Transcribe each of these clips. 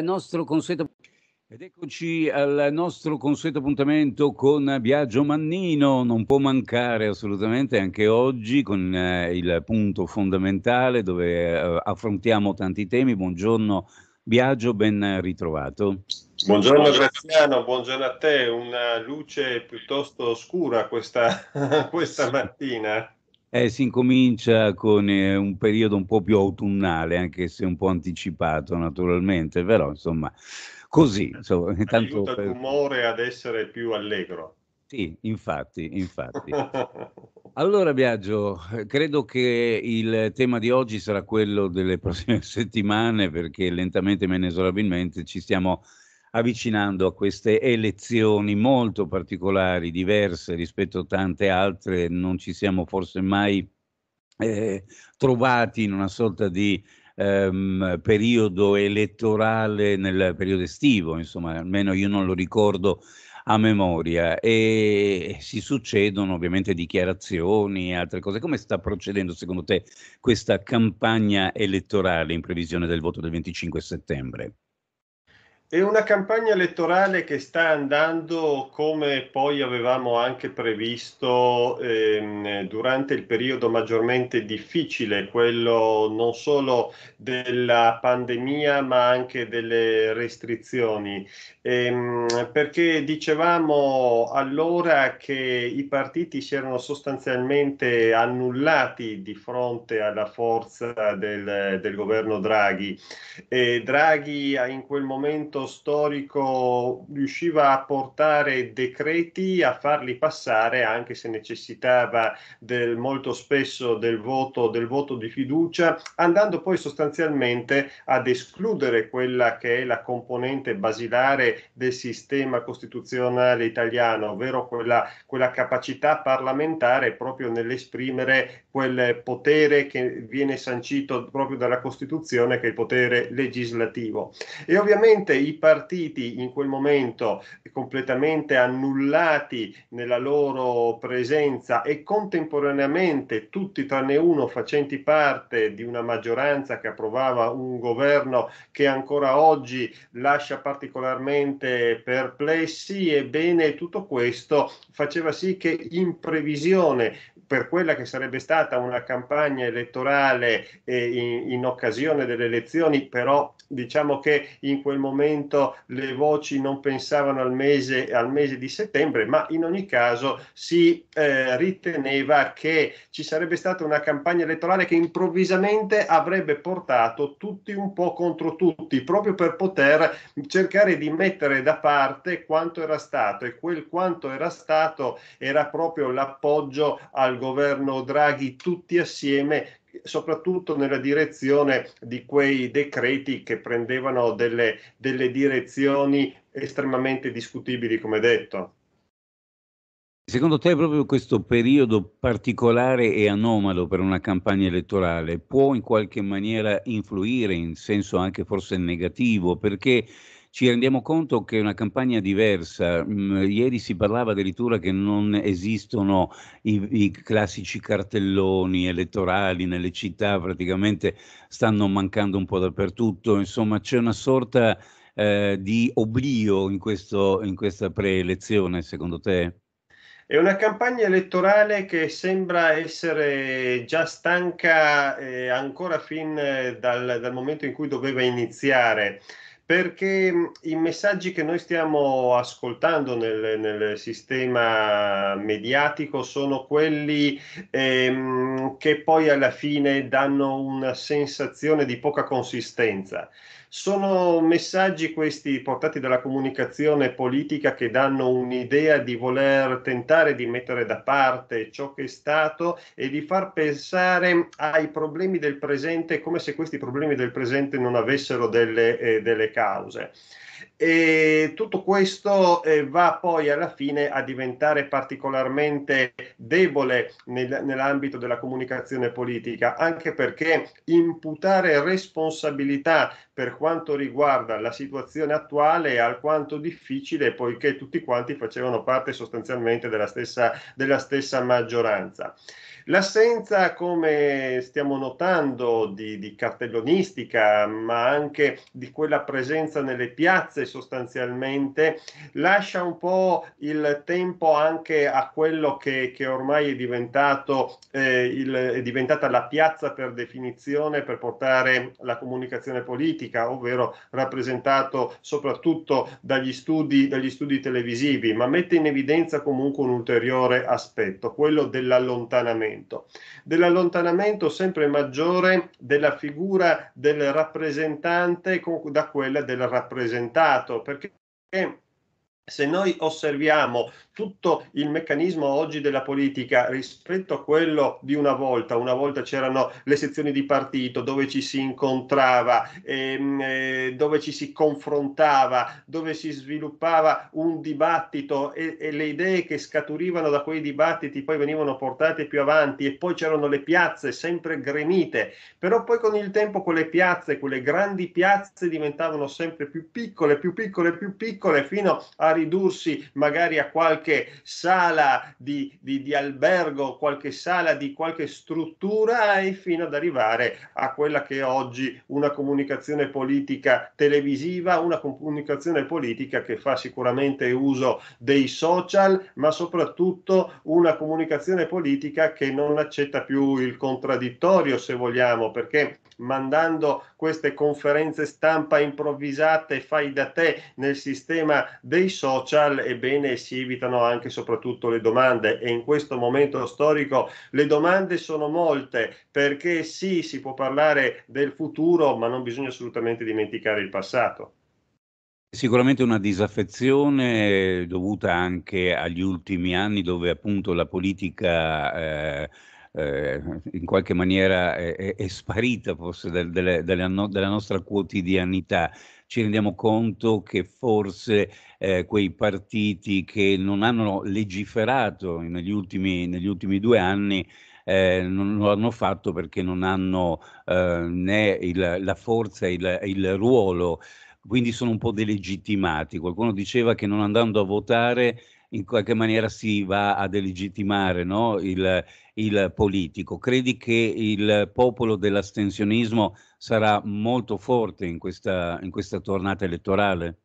nostro consueto ed eccoci al nostro consueto appuntamento con Biagio Mannino, non può mancare assolutamente anche oggi con eh, il punto fondamentale dove eh, affrontiamo tanti temi. Buongiorno Biagio, ben ritrovato. Buongiorno Graziano, buongiorno a te, una luce piuttosto scura questa, questa mattina. Eh, si incomincia con eh, un periodo un po' più autunnale, anche se un po' anticipato naturalmente, però insomma, così. Eh, insomma, intanto per... il rumore ad essere più allegro. Sì, infatti, infatti. Allora Biagio, credo che il tema di oggi sarà quello delle prossime settimane perché lentamente ma inesorabilmente ci stiamo avvicinando a queste elezioni molto particolari, diverse rispetto a tante altre, non ci siamo forse mai eh, trovati in una sorta di ehm, periodo elettorale nel periodo estivo, insomma, almeno io non lo ricordo a memoria e si succedono ovviamente dichiarazioni e altre cose. Come sta procedendo secondo te questa campagna elettorale in previsione del voto del 25 settembre? È una campagna elettorale che sta andando come poi avevamo anche previsto ehm, durante il periodo maggiormente difficile, quello non solo della pandemia ma anche delle restrizioni, ehm, perché dicevamo allora che i partiti si erano sostanzialmente annullati di fronte alla forza del, del governo Draghi e Draghi in quel momento periodo storico riusciva a portare decreti, a farli passare anche se necessitava del, molto spesso del voto, del voto di fiducia, andando poi sostanzialmente ad escludere quella che è la componente basilare del sistema costituzionale italiano, ovvero quella, quella capacità parlamentare proprio nell'esprimere quel potere che viene sancito proprio dalla Costituzione che è il potere legislativo. E ovviamente i partiti in quel momento completamente annullati nella loro presenza e contemporaneamente tutti tranne uno facenti parte di una maggioranza che approvava un governo che ancora oggi lascia particolarmente perplessi, ebbene tutto questo faceva sì che in previsione per quella che sarebbe stata una campagna elettorale eh, in, in occasione delle elezioni, però diciamo che in quel momento 100 le voci non pensavano al mese, al mese di settembre, ma in ogni caso si eh, riteneva che ci sarebbe stata una campagna elettorale che improvvisamente avrebbe portato tutti un po' contro tutti, proprio per poter cercare di mettere da parte quanto era stato e quel quanto era stato era proprio l'appoggio al governo Draghi tutti assieme soprattutto nella direzione di quei decreti che prendevano delle, delle direzioni estremamente discutibili, come detto. Secondo te proprio questo periodo particolare e anomalo per una campagna elettorale può in qualche maniera influire in senso anche forse negativo? Perché ci rendiamo conto che è una campagna diversa. Mm, ieri si parlava addirittura che non esistono i, i classici cartelloni elettorali nelle città, praticamente stanno mancando un po' dappertutto. Insomma, c'è una sorta eh, di oblio in, questo, in questa preelezione, secondo te? È una campagna elettorale che sembra essere già stanca eh, ancora fin eh, dal, dal, momento in cui doveva iniziare perché i messaggi che noi stiamo ascoltando nel, nel sistema mediatico sono quelli ehm, che poi alla fine danno una sensazione di poca consistenza. Sono messaggi questi portati dalla comunicazione politica che danno un'idea di voler tentare di mettere da parte ciò che è stato e di far pensare ai problemi del presente come se questi problemi del presente non avessero delle, eh, delle cause. E tutto questo eh, va poi alla fine a diventare particolarmente debole nel, nell'ambito della comunicazione politica, anche perché imputare responsabilità per quanto riguarda la situazione attuale è alquanto difficile, poiché tutti quanti facevano parte sostanzialmente della stessa, della stessa maggioranza. L'assenza, come stiamo notando, di, di cartellonistica, ma anche di quella presenza nelle piazze sostanzialmente, lascia un po' il tempo anche a quello che, che ormai è, diventato, eh, il, è diventata la piazza per definizione per portare la comunicazione politica, ovvero rappresentato soprattutto dagli studi, dagli studi televisivi, ma mette in evidenza comunque un ulteriore aspetto, quello dell'allontanamento dell'allontanamento, dell'allontanamento sempre maggiore della figura del rappresentante da quella del rappresentato, perché se noi osserviamo tutto il meccanismo oggi della politica rispetto a quello di una volta, una volta c'erano le sezioni di partito dove ci si incontrava, ehm, eh, dove ci si confrontava, dove si sviluppava un dibattito e, e, le idee che scaturivano da quei dibattiti poi venivano portate più avanti e poi c'erano le piazze sempre gremite, però poi con il tempo quelle piazze, quelle grandi piazze diventavano sempre più piccole, più piccole, più piccole fino a ridursi magari a qualche sala di, di, di albergo, qualche sala di qualche struttura e fino ad arrivare a quella che è oggi una comunicazione politica televisiva, una comunicazione politica che fa sicuramente uso dei social, ma soprattutto una comunicazione politica che non accetta più il contraddittorio, se vogliamo, perché mandando queste conferenze stampa improvvisate fai da te nel sistema dei social, ebbene si evitano anche e soprattutto le domande e in questo momento storico le domande sono molte perché sì, si può parlare del futuro, ma non bisogna assolutamente dimenticare il passato. Sicuramente una disaffezione dovuta anche agli ultimi anni dove appunto la politica eh, eh, in qualche maniera è, è sparita forse del, delle, della, della nostra quotidianità ci rendiamo conto che forse eh, quei partiti che non hanno legiferato negli ultimi, negli ultimi due anni eh, non lo hanno fatto perché non hanno eh, né il, la forza, il, il ruolo, quindi sono un po' delegittimati. Qualcuno diceva che non andando a votare in qualche maniera si va a delegittimare no? il, il politico. Credi che il popolo dell'astensionismo sarà molto forte in questa, in questa tornata elettorale?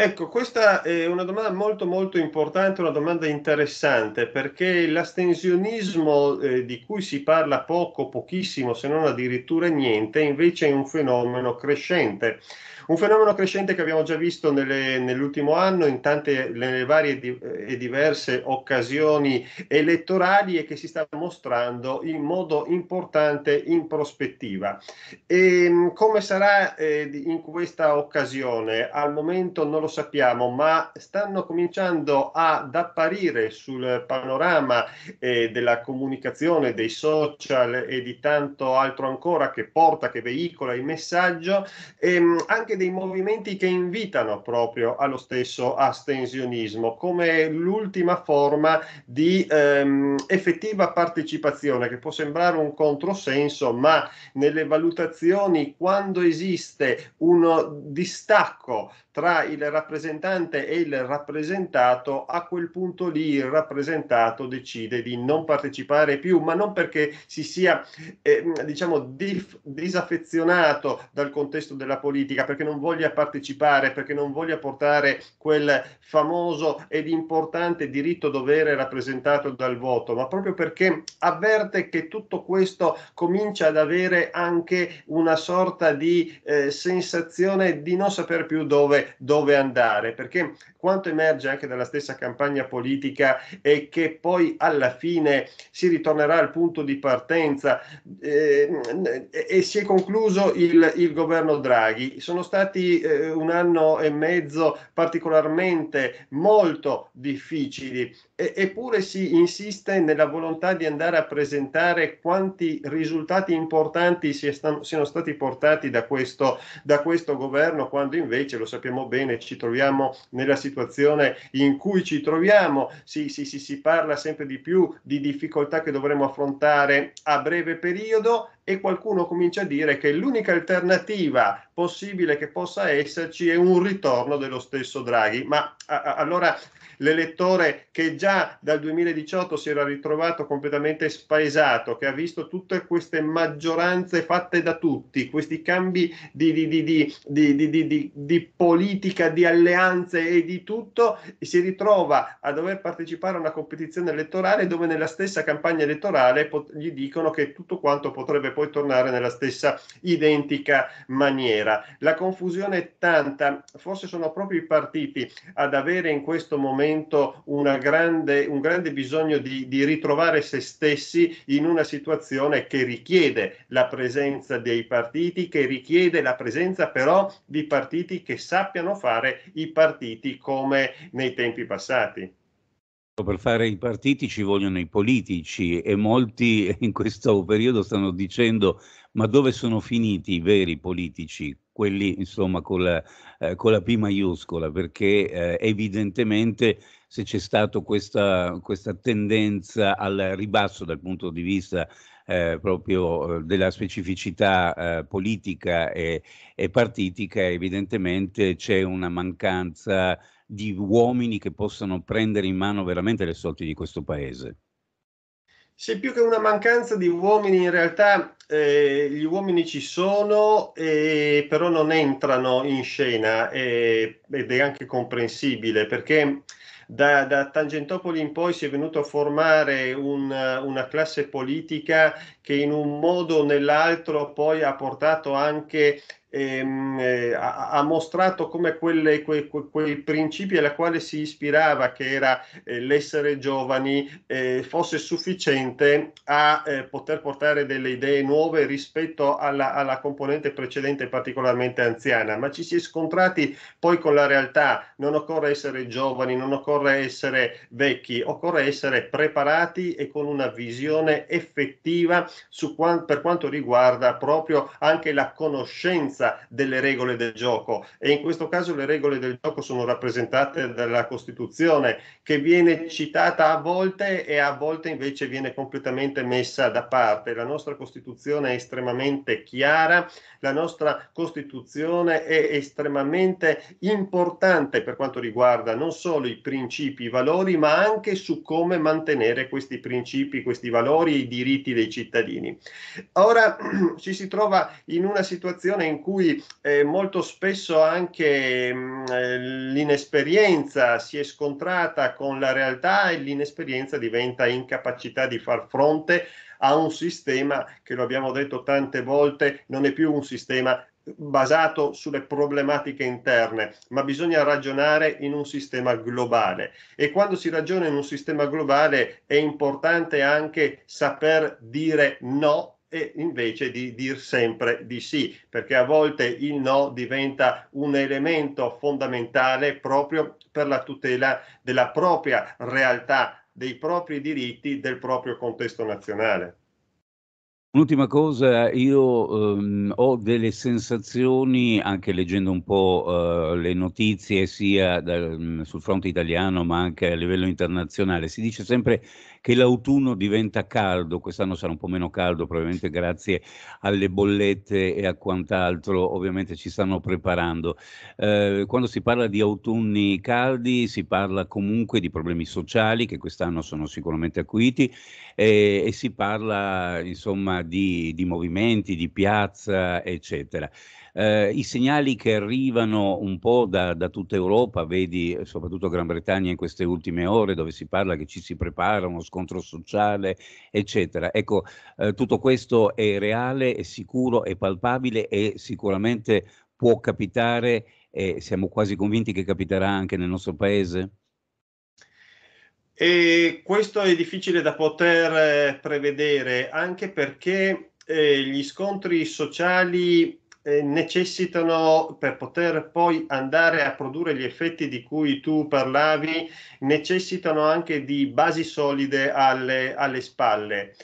Ecco, questa è una domanda molto molto importante, una domanda interessante, perché l'astensionismo eh, di cui si parla poco, pochissimo, se non addirittura niente, invece è un fenomeno crescente. Un fenomeno crescente che abbiamo già visto nelle, nell'ultimo anno in tante nelle varie di, e diverse occasioni elettorali e che si sta mostrando in modo importante in prospettiva. E, ehm, come sarà eh, in questa occasione? Al momento non lo lo sappiamo, ma stanno cominciando ad apparire sul panorama eh, della comunicazione, dei social e di tanto altro ancora che porta, che veicola il messaggio, ehm, anche dei movimenti che invitano proprio allo stesso astensionismo, come l'ultima forma di ehm, effettiva partecipazione, che può sembrare un controsenso, ma nelle valutazioni quando esiste uno distacco tra il rappresentante e il rappresentato, a quel punto lì il rappresentato decide di non partecipare più, ma non perché si sia eh, diciamo dif- disaffezionato dal contesto della politica, perché non voglia partecipare, perché non voglia portare quel famoso ed importante diritto dovere rappresentato dal voto, ma proprio perché avverte che tutto questo comincia ad avere anche una sorta di eh, sensazione di non saper più dove, dove andare andare, perché quanto emerge anche dalla stessa campagna politica e che poi alla fine si ritornerà al punto di partenza eh, e si è concluso il, il governo Draghi. Sono stati eh, un anno e mezzo particolarmente molto difficili, e, eppure si insiste nella volontà di andare a presentare quanti risultati importanti siano stati portati da questo, da questo governo, quando invece, lo sappiamo bene, ci troviamo nella situazione situazione in cui ci troviamo, si, si, si, si parla sempre di più di difficoltà che dovremo affrontare a breve periodo e qualcuno comincia a dire che l'unica alternativa possibile che possa esserci è un ritorno dello stesso Draghi. Ma a, a, allora l'elettore che già dal 2018 si era ritrovato completamente spaesato, che ha visto tutte queste maggioranze fatte da tutti, questi cambi di, di, di, di politica, di alleanze e di tutto, e si ritrova a dover partecipare a una competizione elettorale dove nella stessa campagna elettorale pot- gli dicono che tutto quanto potrebbe poi tornare nella stessa identica maniera. La confusione è tanta, forse sono proprio i partiti ad avere in questo momento momento grande, un grande bisogno di, di, ritrovare se stessi in una situazione che richiede la presenza dei partiti, che richiede la presenza però di partiti che sappiano fare i partiti come nei tempi passati. Per fare i partiti ci vogliono i politici e molti in questo periodo stanno dicendo ma dove sono finiti i veri politici? quelli insomma con la, eh, con la P maiuscola, perché eh, evidentemente se c'è stata questa, questa, tendenza al ribasso dal punto di vista eh, proprio eh, della specificità eh, politica e, e partitica, evidentemente c'è una mancanza di uomini che possano prendere in mano veramente le sorti di questo paese. Se più che una mancanza di uomini, in realtà eh, gli uomini ci sono, eh, però non entrano in scena eh, ed è anche comprensibile perché da, da, Tangentopoli in poi si è venuto a formare un, una classe politica che in un modo o nell'altro poi ha portato anche Ehm, eh, ha, ha, mostrato come quelle, que, que, quei principi alla quale si ispirava, che era eh, l'essere giovani, eh, fosse sufficiente a eh, poter portare delle idee nuove rispetto alla, alla, componente precedente particolarmente anziana, ma ci si è scontrati poi con la realtà, non occorre essere giovani, non occorre essere vecchi, occorre essere preparati e con una visione effettiva qua- per quanto riguarda proprio anche la conoscenza delle regole del gioco e in questo caso le regole del gioco sono rappresentate dalla Costituzione che viene citata a volte e a volte invece viene completamente messa da parte. La nostra Costituzione è estremamente chiara, la nostra Costituzione è estremamente importante per quanto riguarda non solo i principi, i valori, ma anche su come mantenere questi principi, questi valori e i diritti dei cittadini cittadini. Ora ci si trova in una situazione in cui eh, molto spesso anche mh, mm, eh, l'inesperienza si è scontrata con la realtà e l'inesperienza diventa incapacità di far fronte a un sistema che lo abbiamo detto tante volte non è più un sistema basato sulle problematiche interne, ma bisogna ragionare in un sistema globale. E quando si ragiona in un sistema globale è importante anche saper dire no e invece di dir sempre di sì, perché a volte il no diventa un elemento fondamentale proprio per la tutela della propria realtà, dei propri diritti, del proprio contesto nazionale. Un'ultima cosa, io ehm, ho delle sensazioni, anche leggendo un po' eh, le notizie sia da, mm, sul fronte italiano ma anche a livello internazionale, si dice sempre che l'autunno diventa caldo, quest'anno sarà un po' meno caldo probabilmente grazie alle bollette e a quant'altro, ovviamente ci stanno preparando. Eh, quando si parla di autunni caldi si parla comunque di problemi sociali che quest'anno sono sicuramente acuiti eh, e si parla insomma di, di movimenti, di piazza, eccetera. Eh, I segnali che arrivano un po' da, da, tutta Europa, vedi soprattutto Gran Bretagna in queste ultime ore dove si parla che ci si prepara uno scontro sociale, eccetera. Ecco, eh, tutto questo è reale, è sicuro, è palpabile e sicuramente può capitare e siamo quasi convinti che capiterà anche nel nostro paese? E questo è difficile da poter eh, prevedere anche perché eh, gli scontri sociali eh, necessitano per poter poi andare a produrre gli effetti di cui tu parlavi, necessitano anche di basi solide alle, alle spalle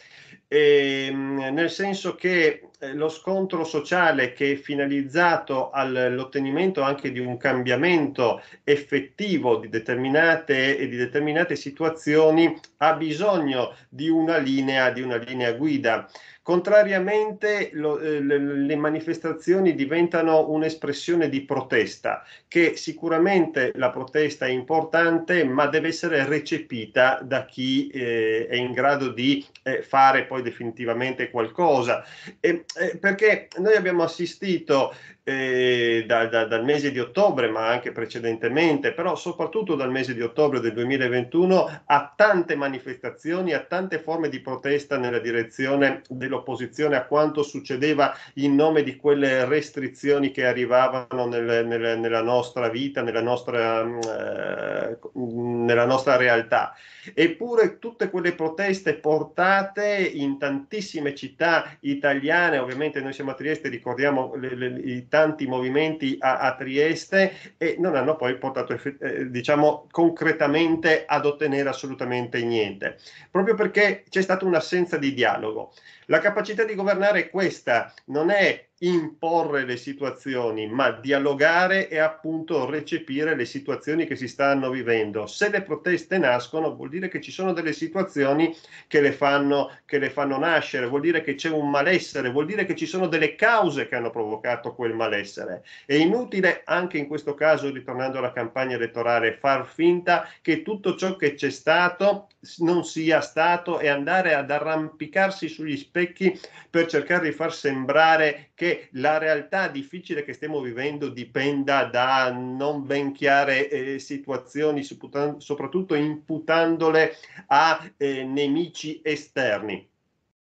eh, nel senso che eh, lo scontro sociale che è finalizzato all'ottenimento anche di un cambiamento effettivo di determinate, di determinate situazioni ha bisogno di una linea, di una linea guida. Contrariamente lo, eh, le, le manifestazioni diventano un'espressione di protesta, che sicuramente la protesta è importante, ma deve essere recepita da chi eh, è in grado di eh, fare poi definitivamente qualcosa. E, eh, perché noi abbiamo assistito eh, da, da, dal mese di ottobre, ma anche precedentemente, però soprattutto dal mese di ottobre del 2021, a tante manifestazioni, a tante forme di protesta nella direzione dell'opposizione a quanto succedeva in nome di quelle restrizioni che arrivavano nel, nel, nella nostra vita, nella nostra, mm, eh, nella nostra realtà. Eppure tutte quelle proteste portate in tantissime città italiane, ovviamente noi siamo a Trieste, ricordiamo le, le, i tanti movimenti a, a Trieste e non hanno poi portato eh, diciamo concretamente ad ottenere assolutamente niente, proprio perché c'è stata un'assenza di dialogo. La capacità di governare è questa, non è imporre le situazioni, ma dialogare e appunto recepire le situazioni che si stanno vivendo. Se le proteste nascono vuol dire che ci sono delle situazioni che le fanno, che le fanno nascere, vuol dire che c'è un malessere, vuol dire che ci sono delle cause che hanno provocato quel malessere. È inutile anche in questo caso, ritornando alla campagna elettorale, far finta che tutto ciò che c'è stato non sia stato e andare ad arrampicarsi sugli spazi specchi per cercare di far sembrare che la realtà difficile che stiamo vivendo dipenda da non ben chiare eh, situazioni, soprattutto imputandole a eh, nemici esterni.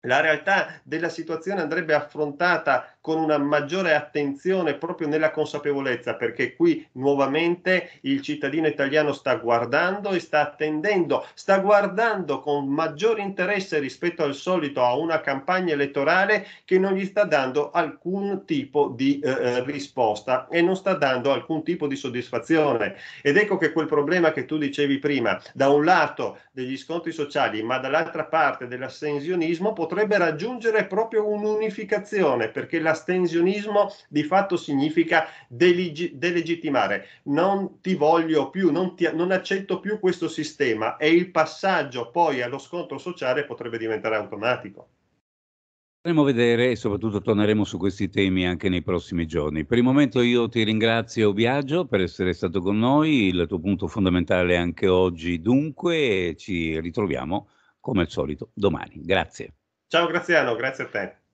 La realtà della situazione andrebbe affrontata con una maggiore attenzione proprio nella consapevolezza, perché qui nuovamente il cittadino italiano sta guardando e sta attendendo, sta guardando con maggior interesse rispetto al solito a una campagna elettorale che non gli sta dando alcun tipo di eh, eh risposta e non sta dando alcun tipo di soddisfazione. Ed ecco che quel problema che tu dicevi prima, da un lato degli scontri sociali, ma dall'altra parte dell'assensionismo, potrebbe raggiungere proprio un'unificazione, perché la astensionismo di fatto significa delegi- delegittimare. Non ti voglio più, non, ti, non accetto più questo sistema e il passaggio poi allo scontro sociale potrebbe diventare automatico. Andremo a vedere e soprattutto torneremo su questi temi anche nei prossimi giorni. Per il momento io ti ringrazio Biagio per essere stato con noi, il tuo punto fondamentale anche oggi dunque ci ritroviamo come al solito domani. Grazie. Ciao Graziano, grazie a te.